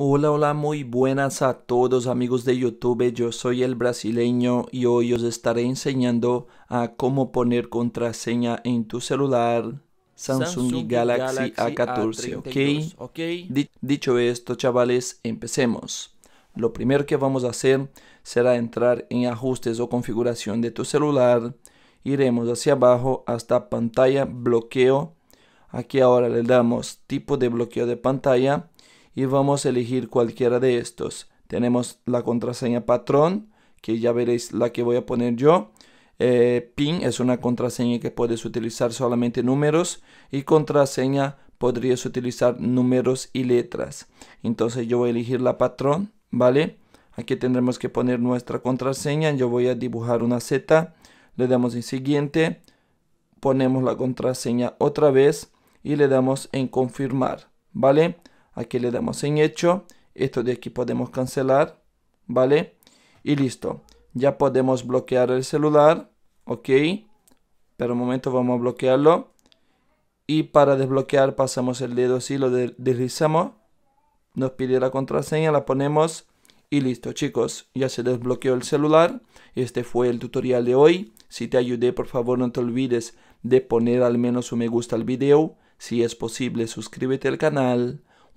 Hola, hola, muy buenas a todos amigos de YouTube, yo soy el brasileño y hoy os estaré enseñando a cómo poner contraseña en tu celular Samsung, Galaxy, A14, ¿ok? Dicho esto, chavales, empecemos. Lo primero que vamos a hacer será entrar en ajustes o configuración de tu celular. Iremos hacia abajo hasta pantalla bloqueo. Aquí ahora le damos tipo de bloqueo de pantalla y vamos a elegir cualquiera de estos. Tenemos la contraseña patrón, que ya veréis la que voy a poner yo. Eh, PIN es una contraseña que puedes utilizar solamente números y contraseña podrías utilizar números y letras. Entonces yo voy a elegir la patrón, ¿vale? Aquí tendremos que poner nuestra contraseña. Yo voy a dibujar una Z. Le damos en siguiente. Ponemos la contraseña otra vez y le damos en confirmar, ¿vale? Aquí le damos en hecho. Esto de aquí podemos cancelar. ¿Vale? Y listo. Ya podemos bloquear el celular. Ok. Pero un momento vamos a bloquearlo. Y para desbloquear pasamos el dedo así, lo deslizamos. Nos pide la contraseña, la ponemos. Y listo chicos, ya se desbloqueó el celular. Este fue el tutorial de hoy. Si te ayudé por favor no te olvides de poner al menos un me gusta al video. Si es posible suscríbete al canal.